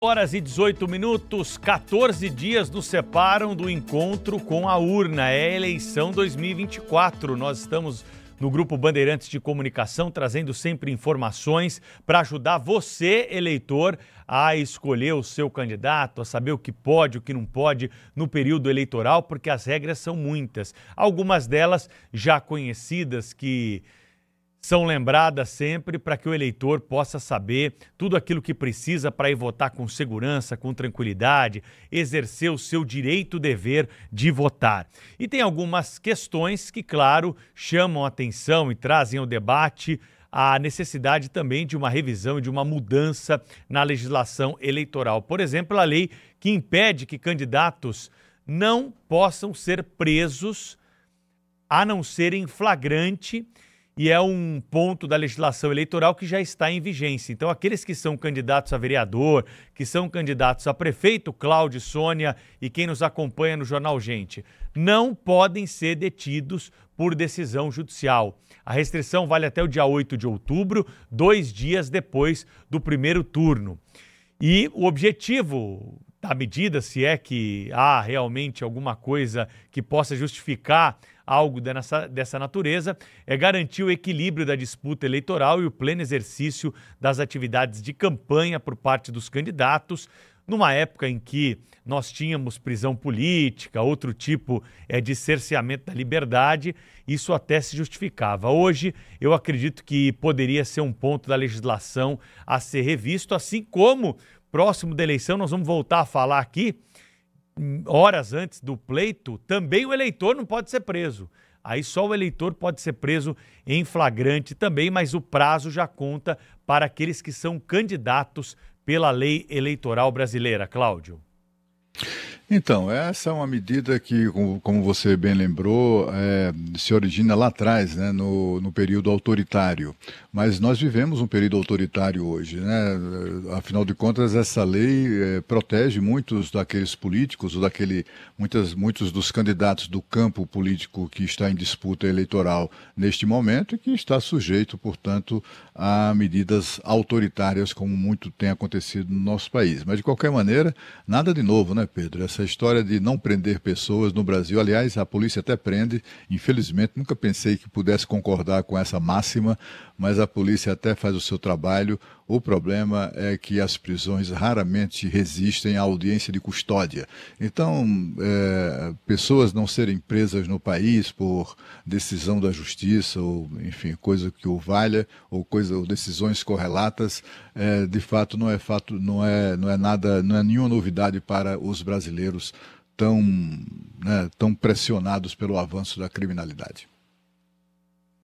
horas e 18 minutos, 14 dias nos separam do encontro com a urna. É a eleição 2024. Nós estamos no grupo Bandeirantes de Comunicação trazendo sempre informações para ajudar você, eleitor, a escolher o seu candidato, a saber o que pode, o que não pode no período eleitoral, porque as regras são muitas. Algumas delas já conhecidas que são lembradas sempre para que o eleitor possa saber tudo aquilo que precisa para ir votar com segurança, com tranquilidade, exercer o seu direito dever de votar. E tem algumas questões que, claro, chamam atenção e trazem ao debate a necessidade também de uma revisão e de uma mudança na legislação eleitoral. Por exemplo, a lei que impede que candidatos não possam ser presos a não ser em flagrante e é um ponto da legislação eleitoral que já está em vigência. Então, aqueles que são candidatos a vereador, que são candidatos a prefeito, Cláudio, Sônia e quem nos acompanha no Jornal Gente, não podem ser detidos por decisão judicial. A restrição vale até o dia 8 de outubro, dois dias depois do primeiro turno. E o objetivo, da medida, se é que há realmente alguma coisa que possa justificar algo dessa, dessa natureza, é garantir o equilíbrio da disputa eleitoral e o pleno exercício das atividades de campanha por parte dos candidatos, numa época em que nós tínhamos prisão política, outro tipo é, de cerceamento da liberdade, isso até se justificava. Hoje, eu acredito que poderia ser um ponto da legislação a ser revisto, assim como próximo da eleição, nós vamos voltar a falar aqui, horas antes do pleito, também o eleitor não pode ser preso. Aí só o eleitor pode ser preso em flagrante também, mas o prazo já conta para aqueles que são candidatos pela lei eleitoral brasileira. Cláudio. Então, essa é uma medida que, como você bem lembrou, é, se origina lá atrás, né, no, no, período autoritário. Mas nós vivemos um período autoritário hoje. Né? Afinal de contas, essa lei é, protege muitos daqueles políticos, ou daquele, muitas, muitos dos candidatos do campo político que está em disputa eleitoral neste momento e que está sujeito, portanto, a medidas autoritárias, como muito tem acontecido no nosso país. Mas, de qualquer maneira, nada de novo, né, Pedro? Essa essa história de não prender pessoas no Brasil. Aliás, a polícia até prende. Infelizmente, nunca pensei que pudesse concordar com essa máxima, mas a polícia até faz o seu trabalho. O problema é que as prisões raramente resistem à audiência de custódia. Então, é, pessoas não serem presas no país por decisão da justiça ou, enfim, coisa que o valha ou coisa ou decisões correlatas, é, de fato não é fato, não é, não é nada, não é nenhuma novidade para os brasileiros brasileiros tão, né, tão pressionados pelo avanço da criminalidade.